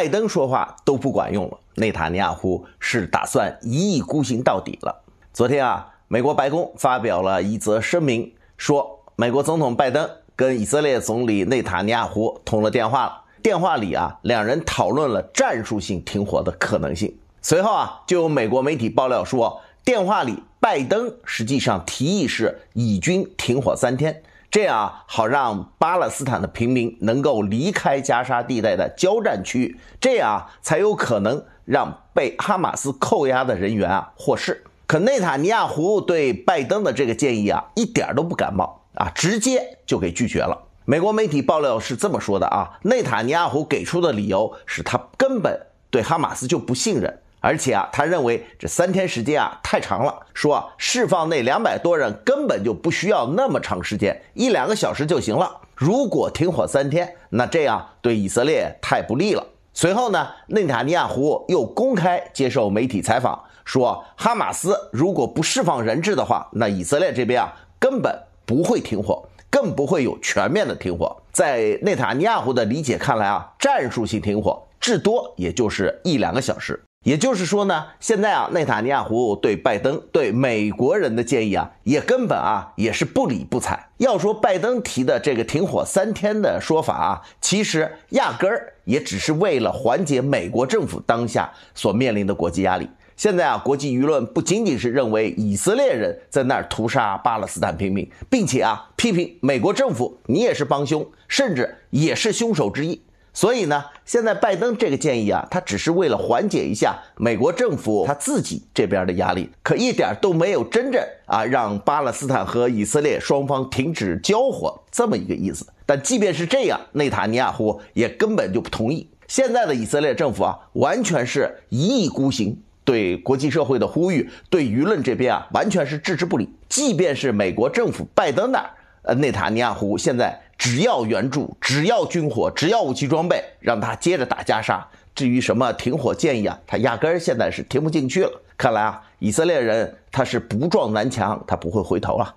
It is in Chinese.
拜登说话都不管用了，内塔尼亚胡是打算一意孤行到底了。昨天啊，美国白宫发表了一则声明，说美国总统拜登跟以色列总理内塔尼亚胡通了电话了。电话里啊，两人讨论了战术性停火的可能性。随后啊，就有美国媒体爆料说，电话里拜登实际上提议是以军停火三天。这样啊，好让巴勒斯坦的平民能够离开加沙地带的交战区，这样啊，才有可能让被哈马斯扣押的人员啊获释。可内塔尼亚胡对拜登的这个建议啊，一点都不感冒啊，直接就给拒绝了。美国媒体爆料是这么说的啊，内塔尼亚胡给出的理由是他根本对哈马斯就不信任。而且啊，他认为这三天时间啊太长了，说释放那两百多人根本就不需要那么长时间，一两个小时就行了。如果停火三天，那这样对以色列太不利了。随后呢，内塔尼亚胡又公开接受媒体采访，说哈马斯如果不释放人质的话，那以色列这边啊根本不会停火，更不会有全面的停火。在内塔尼亚胡的理解看来啊，战术性停火至多也就是一两个小时。也就是说呢，现在啊，内塔尼亚胡对拜登对美国人的建议啊，也根本啊也是不理不睬。要说拜登提的这个停火三天的说法啊，其实压根儿也只是为了缓解美国政府当下所面临的国际压力。现在啊，国际舆论不仅仅是认为以色列人在那儿屠杀巴勒斯坦平民，并且啊批评美国政府你也是帮凶，甚至也是凶手之一。所以呢，现在拜登这个建议啊，他只是为了缓解一下美国政府他自己这边的压力，可一点都没有真正啊让巴勒斯坦和以色列双方停止交火这么一个意思。但即便是这样，内塔尼亚胡也根本就不同意。现在的以色列政府啊，完全是一意孤行，对国际社会的呼吁，对舆论这边啊，完全是置之不理。即便是美国政府拜登那儿，呃，内塔尼亚胡现在。只要援助，只要军火，只要武器装备，让他接着打加沙。至于什么停火建议啊，他压根儿现在是听不进去了。看来啊，以色列人他是不撞南墙，他不会回头了。